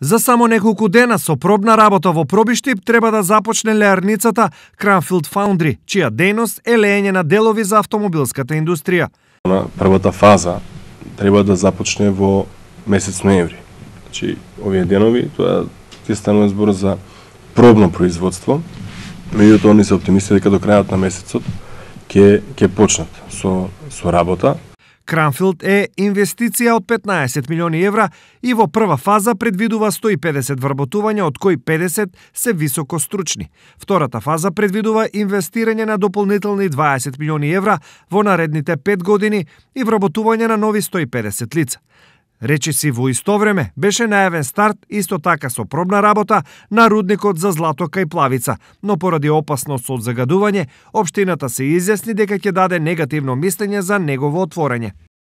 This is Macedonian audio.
За само неколку дена со пробна работа во Пробиштип треба да започне леарницата Кранфилд Фаундри, чија дејност е леење на делови за автомобилската индустрија. На првата фаза треба да започне во месец ноември. Значи, овие денови тоа ќе станува збор за пробно производство. Меѓутоа, они се оптимисти дека до крајот на месецот ќе ќе почнат со со работа. Кранфилд е инвестиција од 15 милиони евра и во прва фаза предвидува 150 вработувања, од кои 50 се високо стручни. Втората фаза предвидува инвестирање на дополнителни 20 милиони евра во наредните 5 години и вработување на нови 150 лица. Речи си во исто време беше најавен старт исто така со пробна работа на рудникот за злато кај Плавица, но поради опасност од загадување, општината се изјасни дека ќе даде негативно мислење за негово отворање.